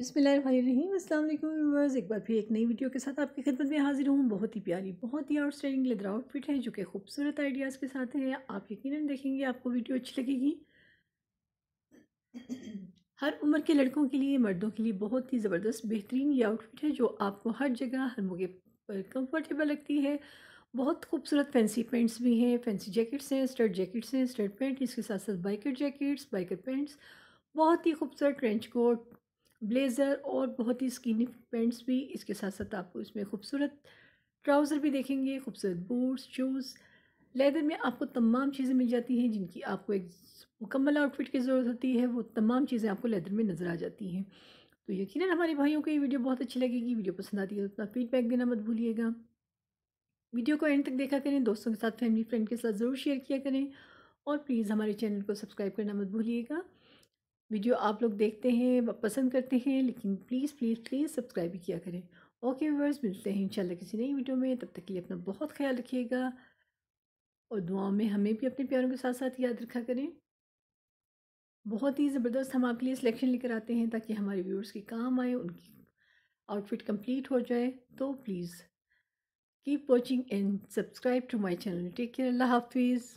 अस्सलाम वालेकुम व्यूवर्स एक बार फिर एक नई वीडियो के साथ आपकी खिदमत में हाजिर हूँ बहुत ही प्यारी बहुत ही आउटस्टैंडिंग लेदर आउटफिट है जो कि खूबसूरत आइडियाज़ के साथ है आप यकीन देखेंगे आपको वीडियो अच्छी लगेगी हर उम्र के लड़कों के लिए मर्दों के लिए बहुत ही ज़बरदस्त बेहतरीन ये आउटफिट है जो आपको हर जगह हर मौके पर कम्फर्टेबल लगती है बहुत खूबसूरत फैंसी पेंट्स भी हैं फैंसी जैकेट्स हैं स्टर्ट जैकेट्स हैं स्टर्ट पैंट इसके साथ साथ बाइकर जैकेट्स बाइकर पैंट्स बहुत ही खूबसूरत ट्रेंच कोट ब्लेज़र और बहुत ही स्किनी पेंट्स भी इसके साथ साथ आपको इसमें खूबसूरत ट्राउज़र भी देखेंगे खूबसूरत बूट्स शूज़ लेदर में आपको तमाम चीज़ें मिल जाती हैं जिनकी आपको एक मुकम्मल आउटफिट की ज़रूरत होती है वो तमाम चीज़ें आपको लेदर में नज़र आ जाती हैं तो यकीनन हमारे भाइयों को ये वीडियो बहुत अच्छी लगेगी वीडियो पसंद आती है तो अपना फीडबैक देना मत भूलिएगा वीडियो को एंड तक देखा करें दोस्तों के साथ फैमिली फ्रेंड के साथ ज़रूर शेयर किया करें और प्लीज़ हमारे चैनल को सब्सक्राइब करना मत भूलिएगा वीडियो आप लोग देखते हैं पसंद करते हैं लेकिन प्लीज़ प्लीज़ प्लीज़ सब्सक्राइब भी किया करें ओके व्यूवर्स मिलते हैं इंशाल्लाह किसी नई वीडियो में तब तक के लिए अपना बहुत ख्याल रखिएगा और दुआओं में हमें भी अपने प्यारों के साथ साथ याद रखा करें बहुत ही ज़बरदस्त हम आपके लिए सिलेक्शन लेकर आते हैं ताकि हमारे व्यूअर्स के काम आए उनकी आउटफिट कम्प्लीट हो जाए तो please keep watching and subscribe to my channel take care Allah हाफिज़